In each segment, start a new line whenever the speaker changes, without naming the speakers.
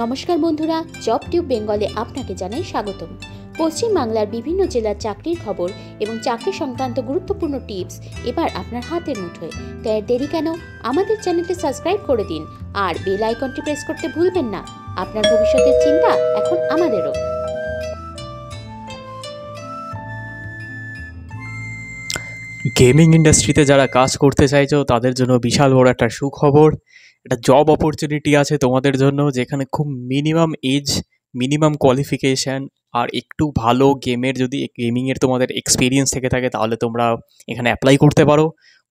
নমস্কার বন্ধুরা job tube বেঙ্গলে আপনাকে জানাই স্বাগতম পশ্চিমবাংলার বিভিন্ন জেলার চাকরির খবর এবং চাকরি সংক্রান্ত গুরুত্বপূর্ণ টিপস এবার আপনার হাতের মুঠোয় তাই দেরি কেন আমাদের চ্যানেলটি সাবস্ক্রাইব করে দিন আর বেল আইকনটি প্রেস করতে ভুলবেন না আপনার ভবিষ্যতের চিন্তা এখন আমাদেরও গেমিং ইন্ডাস্ট্রিতে যারা কাজ করতে চাইছো তাদের জন্য বিশাল বড় একটা সুখবর একটা জব অপরচুনিটি আছে তোমাদের জন্য যেখানে খুব মিনিমাম এজ মিনিমাম কোয়ালিফিকেশান আর একটু ভালো গেমের যদি গেমিংয়ের তোমাদের এক্সপিরিয়েন্স থেকে থাকে তাহলে তোমরা এখানে অ্যাপ্লাই করতে পারো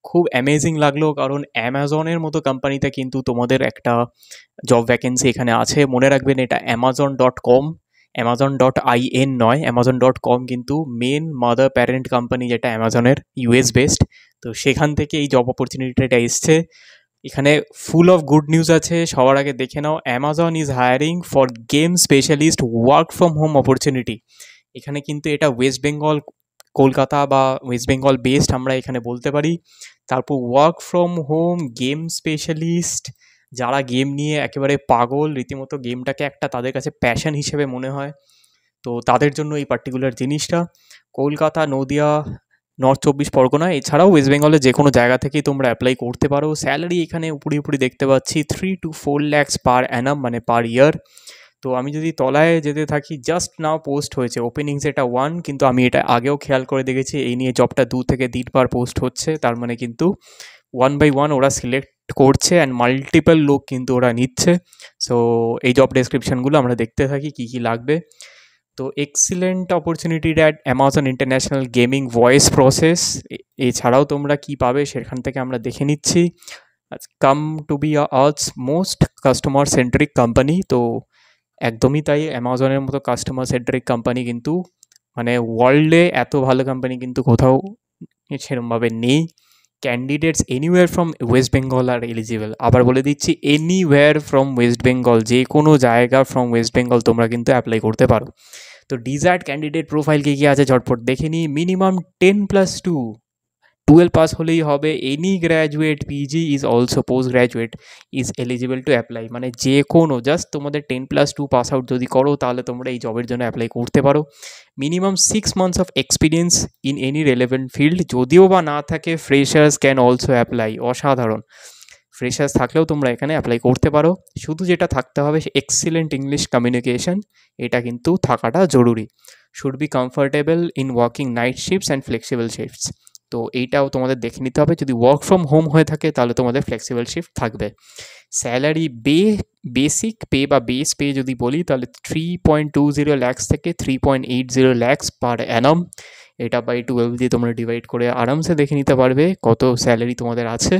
খুব অ্যামেজিং লাগলো কারণ অ্যামাজনের মতো কোম্পানিতে কিন্তু তোমাদের একটা জব ভ্যাকেন্সি এখানে আছে মনে রাখবেন এটা Amazon dot com Amazon dot I N নয় অ্যামাজন ডট কম কিন্তু মেন মাদার প্যারেন্ট কোম্পানি যেটা অ্যামাজনের ইউএস বেসড তো সেখান থেকে এই জব অপরচুনিটিটা এসছে এখানে ফুল অফ গুড নিউজ আছে সবার আগে দেখে নাও Amazon is hiring for game specialist work from home opportunity এখানে কিন্তু এটা ওয়েস্ট বেঙ্গল কলকাতা বা ওয়েস্ট বেঙ্গল বেসড আমরা এখানে বলতে পারি তারপর work from home game specialist যারা গেম নিয়ে একেবারে পাগল রীতিমতো গেমটাকে একটা তাদের কাছে প্যাশন হিসেবে মনে হয় তো তাদের জন্য এই পার্টিকুলার জিনিসটা কলকাতা নদিয়া নর্থ চব্বিশ পরগনা এছাড়াও ওয়েস্ট বেঙ্গলের যে কোনো জায়গা থেকেই তোমরা অ্যাপ্লাই করতে পারো স্যালারি এখানে উপরি উপরি দেখতে পাচ্ছি three two four lakhs per annum মানে পার ইয়ার তো আমি যদি তলায় যেতে থাকি জাস্ট নাও পোস্ট হয়েছে ওপেনিংস এটা ওয়ান কিন্তু আমি এটা আগেও খেয়াল করে দেখেছি এই নিয়ে জবটা দু থেকে দিনবার পোস্ট হচ্ছে তার মানে কিন্তু ওয়ান বাই ওয়ান ওরা সিলেক্ট করছে অ্যান্ড মাল্টিপল লোক কিন্তু ওরা নিচ্ছে সো এই জব ডেসক্রিপশানগুলো আমরা দেখতে থাকি কি কি লাগবে তো excellent opportunity at Amazon international gaming voice process এছাড়াও তোমরা কি পাবে সেখান থেকে আমরা দেখে নিচ্ছি come to be as most customer centric company তো একদমই তাই অ্যামাজনের মতো কাস্টমার সেন্ট্রিক কোম্পানি কিন্তু মানে ওয়ার্ল্ডে এত ভালো কোম্পানি কিন্তু কোথাও সেরমভাবে নেই candidates anywhere from West Bengal আর এলিজিবল আবার বলে দিচ্ছি এনিওয়্যার ফ্রম ওয়েস্ট বেঙ্গল যে কোনো জায়গা ফ্রম ওয়েস্ট বেঙ্গল তোমরা কিন্তু অ্যাপ্লাই করতে পারো তো ডিজায়ার্ড ক্যান্ডিডেট প্রোফাইল কী কী আছে ঝটপট দেখে নিই minimum ten plus two twelve pass হলেই হবে any graduate PG is also post graduate is eligible to apply মানে যে কোনো জাস্ট তোমাদের ten plus two pass out যদি করো তাহলে তোমরা এই জবের জন্য অ্যাপ্লাই করতে পারো minimum six months of experience in any relevant field যদিও বা না থাকে ফ্রেশার্স ক্যান অলসো অ্যাপ্লাই অসাধারণ ফ্রেশার্স থাকলেও তোমরা এখানে অ্যাপ্লাই করতে পারো শুধু যেটা থাকতে হবে সে এক্সিলেন্ট ইংলিশ কমিউনিকেশন এটা কিন্তু থাকাটা জরুরি should be comfortable in working night shifts and flexible shifts তো এইটাও তোমাদের দেখে নিতে হবে যদি ওয়ার্ক ফ্রম হোম হয়ে থাকে তাহলে তোমাদের ফ্লেক্সিবল শিফট থাকবে স্যালারি বে বেসিক পে বা বেস পে যদি বলি তাহলে three point two zero lakhs থেকে three point eight zero lakhs per annum এটা বাই টুয়েলভ দিয়ে তোমরা ডিভাইড করে আরামসে দেখে নিতে পারবে কত স্যালারি তোমাদের আছে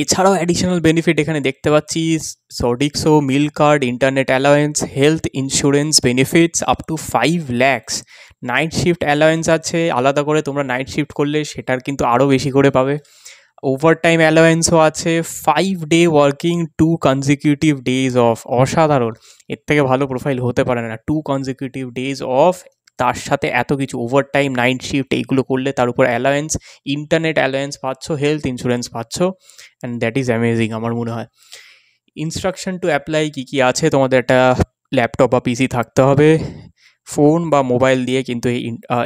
এছাড়াও অ্যাডিশনাল বেনিফিট এখানে দেখতে পাচ্ছি Sodexo meal card internet allowance health insurance benefits up to five lakhs night shift allowance আছে আলাদা করে তোমরা নাইট শিফট করলে সেটার কিন্তু আরও বেশি করে পাবে ওভারটাইম অ্যালায়েন্সও আছে five day working two consecutive days off অসাধারণ এর থেকে ভালো প্রোফাইল হতে পারে না টু কনজিকিউটিভ ডেজ অফ তার সাথে এত কিছু ওভারটাইম নাইট শিফট এইগুলো করলে তার উপর অ্যালায়েন্স ইন্টারনেট অ্যালায়েন্স পাচ্ছ হেলথ ইন্স্যুরেন্স পাচ্ছ অ্যান্ড দ্যাট ইজ অ্যামেজিং আমার মনে হয় ইনস্ট্রাকশন টু অ্যাপ্লাই কী কী আছে তোমাদের একটা ল্যাপটপ বা পিসি থাকতে হবে ফোন বা মোবাইল দিয়ে কিন্তু এই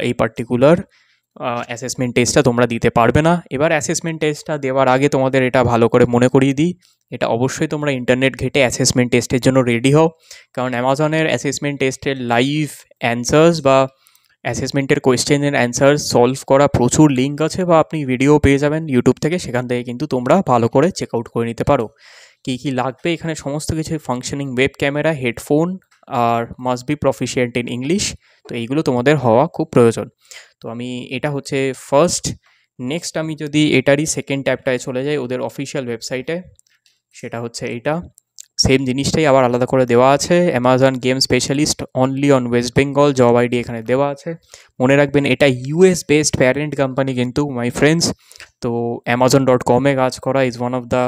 এই পার্টিকুলার অ্যাসেসমেন্ট টেস্টটা তোমরা দিতে পারবে না এবার অ্যাসেসমেন্ট টেস্টটা দেওয়ার আগে তোমাদের এটা ভালো করে মনে করিয়ে দিই এটা অবশ্যই তোমরা ইন্টারনেট ঘেটে অ্যাসেসমেন্ট টেস্টের জন্য রেডি হও কারণ অ্যামাজনের অ্যাসেসমেন্ট টেস্টের লাইভ অ্যান্সার্স বা অ্যাসেসমেন্টের কোয়েশ্চেনের অ্যান্সার সলভ করা প্রচুর লিঙ্ক আছে বা আপনি ভিডিও পেয়ে যাবেন ইউটিউব থেকে সেখান থেকে কিন্তু তোমরা ভালো করে চেক আউট করে নিতে পারো কী কী লাগবে এখানে সমস্ত কিছু ফাংশনিং ওয়েব ক্যামেরা হেডফোন আর must be proficient in English তো এইগুলো তোমাদের হওয়া খুব প্রয়োজন তো আমি এটা হচ্ছে ফার্স্ট নেক্সট আমি যদি এটারই সেকেন্ড ট্যাবটায় চলে যাই ওদের অফিসিয়াল ওয়েবসাইটে সেটা হচ্ছে এটা সেম জিনিসটাই আবার আলাদা করে দেওয়া আছে Amazon game specialist only on West Bengal job ID এখানে দেওয়া আছে মনে রাখবেন এটা ইউএস বেসড প্যারেন্ট কোম্পানি কিন্তু মাই ফ্রেন্ডস তো অ্যামাজন ডট কমে কাজ করা is one of the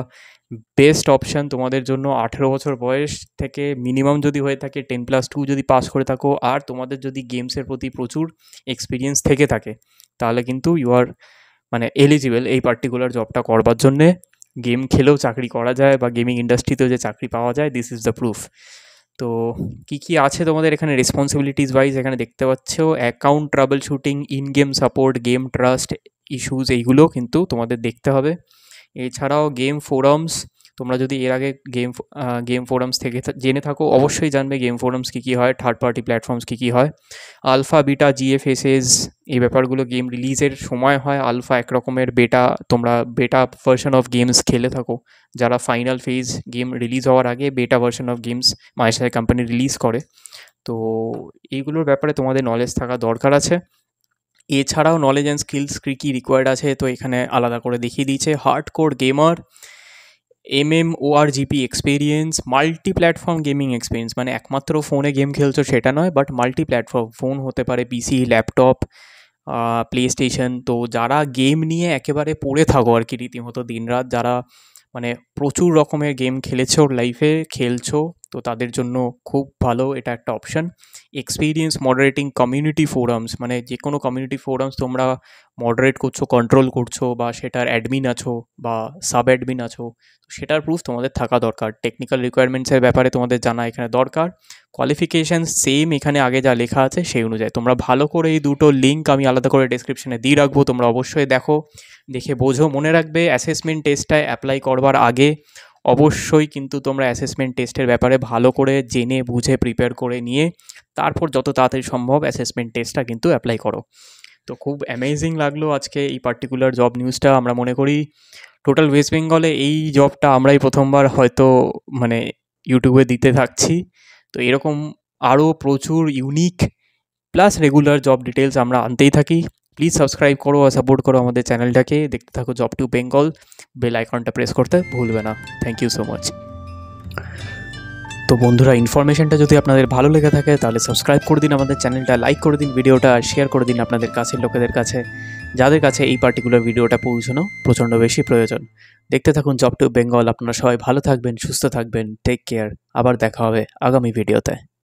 best option তোমাদের জন্য আঠেরো বছর বয়স থেকে মিনিমাম যদি হয়ে থাকে টেন প্লাস টু যদি পাস করে থাকো আর তোমাদের যদি গেমসের প্রতি প্রচুর এক্সপিরিয়েন্স থেকে থাকে তাহলে কিন্তু ইউ আর মানে এলিজিবল এই পার্টিকুলার জবটা করবার জন্যে গেম খেলেও চাকরি করা যায় বা গেমিং ইন্ডাস্ট্রিতেও যে চাকরি পাওয়া যায় দিস ইজ দ্য প্রুফ তো কি কি আছে তোমাদের এখানে রেসপন্সিবিলিটিস ওয়াইজ এখানে দেখতে পাচ্ছ account troubleshooting in game support game trust issues এইগুলো কিন্তু তোমাদের দেখতে হবে এছাড়াও গেম ফোরামস তোমরা যদি এর আগে গেম গেম ফোরামস থেকে জেনে থাকো অবশ্যই জানবে গেম ফোরামস কী কী হয় থার্ড পার্টি প্ল্যাটফর্মস কী কী হয় আলফা বিটা জিএফএসএস এই ব্যাপারগুলো গেম রিলিজের সময় হয় আলফা এক রকমের বেটা তোমরা বেটা ভার্সন অফ গেমস খেলে থাকো যারা ফাইনাল ফেজ গেম রিলিজ হওয়ার আগে বেটা ভার্সন অফ গেমস মায়ের সাথে কোম্পানি রিলিজ করে তো এইগুলোর ব্যাপারে তোমাদের নলেজ থাকা দরকার আছে এছাড়াও নলেজ অ্যান্ড স্কিলস কী কী রিকোয়ার্ড আছে তো এখানে আলাদা করে দেখিয়ে দিয়েছে hard core gamer M M R GP experience multi platform gaming experience মানে একমাত্র ফোনে গেম খেলছো সেটা নয় বাট মাল্টি প্ল্যাটফর্ম ফোন হতে পারে পিসি ল্যাপটপ প্লে স্টেশন তো যারা গেম নিয়ে একেবারে পড়ে থাকো আর কি রীতিমতো দিনরাত যারা মানে প্রচুর রকমের গেম খেলেছো লাইফে খেলছো তো তাদের জন্য খুব ভালো এটা একটা option experience moderating community forums মানে যে কোনো কমিউনিটি ফোরামস তোমরা মডারেট করছো কন্ট্রোল করছো বা সেটার অ্যাডমিন আছো বা সাব অ্যাডমিন আছো সেটার প্রুফ তোমাদের থাকা দরকার টেকনিক্যাল রিকোয়ারমেন্টসের ব্যাপারে তোমাদের জানা এখানে দরকার কোয়ালিফিকেশান সেম এখানে আগে যা লেখা আছে সেই অনুযায়ী তোমরা ভালো করে এই দুটো লিঙ্ক আমি আলাদা করে ডিসক্রিপশানে দিয়ে রাখবো তোমরা অবশ্যই দেখো দেখে বোঝো মনে রাখবে অ্যাসেসমেন্ট টেস্টটায় অ্যাপ্লাই করবার আগে অবশ্যই কিন্তু তোমরা অ্যাসেসমেন্ট টেস্টের ব্যাপারে ভালো করে জেনে বুঝে প্রিপেয়ার করে নিয়ে তারপর যত তাড়াতাড়ি সম্ভব অ্যাসেসমেন্ট টেস্টটা কিন্তু অ্যাপ্লাই করো তো খুব অ্যামেজিং লাগলো আজকে এই পার্টিকুলার জব নিউজটা আমরা মনে করি টোটাল ওয়েস্ট বেঙ্গলে এই জবটা আমরাই প্রথমবার হয়তো মানে ইউটিউবে দিতে থাকছি তো এরকম আরও প্রচুর unique plus regular job details আমরা আনতেই থাকি প্লিজ সাবস্ক্রাইব করো আর সাপোর্ট করো আমাদের চ্যানেলটাকে দেখতে থাকো জব টু বেঙ্গল বেল আইকনটা প্রেস করতে ভুলবে না থ্যাংক ইউ সো মাচ তো বন্ধুরা ইনফরমেশনটা যদি আপনাদের ভালো লেগে থাকে তাহলে সাবস্ক্রাইব করে দিন আমাদের চ্যানেলটা লাইক করে দিন ভিডিওটা আর শেয়ার করে দিন আপনাদের কাছের লোকেদের কাছে যাদের কাছে এই পার্টিকুলার ভিডিওটা পৌঁছানো প্রচণ্ড বেশি প্রয়োজন দেখতে থাকুন জব টু বেঙ্গল আপনারা সবাই ভালো থাকবেন সুস্থ থাকবেন টেক কেয়ার আবার দেখা হবে আগামী ভিডিওতে